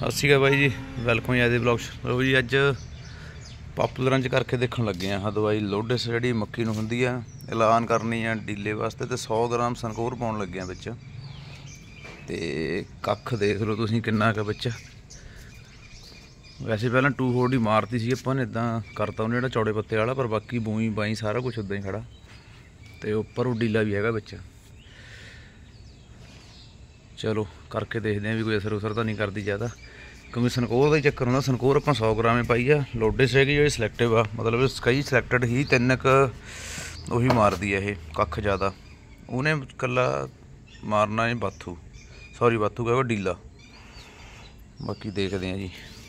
ਸਤਿ ਸ਼੍ਰੀ ਅਕਾਲ ਬਾਈ ਜੀ ਵੈਲਕਮ ਜੀ ਅੱਜ ਦੇ ਬਲੌਗ ਲੋ ਜੀ ਅੱਜ ਪਾਪੂਲਰਾਂ ਚ ਕਰਕੇ ਦੇਖਣ ਲੱਗੇ ਆ ਦਵਾਈ ਲੋਡਸ ਜਿਹੜੀ ਮੱਕੀ ਨੂੰ ਹੁੰਦੀ ਆ ਐਲਾਨ ਕਰਨੀ ਆ ਡੀਲੇ ਵਾਸਤੇ ਤੇ 100 ਗ੍ਰਾਮ ਸੰਕੋਰ ਪਾਉਣ ਲੱਗੇ ਆ ਵਿੱਚ ਤੇ ਕੱਖ ਦੇਖ ਲਓ ਤੁਸੀਂ ਕਿੰਨਾ ਕਾ ਵਿੱਚ ਵੈਸੇ ਪਹਿਲਾਂ ਟੂ ਹੋਰ ਦੀ ਮਾਰਤੀ ਸੀ ਆਪਾਂ ਨੇ ਇਦਾਂ ਕਰਤਾ ਉਹਨੇ ਜਿਹੜਾ ਚੌੜੇ ਪੱਤੇ ਵਾਲਾ ਪਰ ਬਾਕੀ ਬੂਈ ਬਾਈ ਸਾਰਾ ਕੁਝ ਉਦਾਂ ਹੀ ਖੜਾ ਤੇ ਉੱਪਰ ਉਹ ਡੀਲਾ ਵੀ ਹੈਗਾ ਵਿੱਚ ਚਲੋ ਕਰਕੇ ਦੇਖਦੇ ਆਂ ਵੀ ਕੋਈ ਅਸਰ ਉਸਰ ਤਾਂ ਨਹੀਂ ਕਰਦੀ ਜ਼ਿਆਦਾ ਕਿਉਂਕਿ ਸੰਕੋਰ ਦਾ ਹੀ ਚੱਕਰ ਹੁੰਦਾ ਸੰਕੋਰ ਆਪਾਂ 100 ਗ੍ਰਾਮੇ ਪਾਈ ਆ ਲੋਡਿਸ ਹੈਗੀ ਜਿਹੜੀ ਸਿਲੈਕਟਿਵ ਆ ਮਤਲਬ ਕਈ ਸਿਲੈਕਟਡ ਹੀ ਤਿੰਨਕ ਉਹੀ ਮਾਰਦੀ ਆ ਇਹ ਕੱਖ ਜ਼ਿਆਦਾ ਉਹਨੇ ਕੱਲਾ ਮਾਰਨਾ ਹੈ ਬਾਥੂ ਸੌਰੀ ਬਾਥੂ ਕਹਿੰਦਾ ਡੀਲਾ ਬਾਕੀ ਦੇਖਦੇ ਆਂ ਜੀ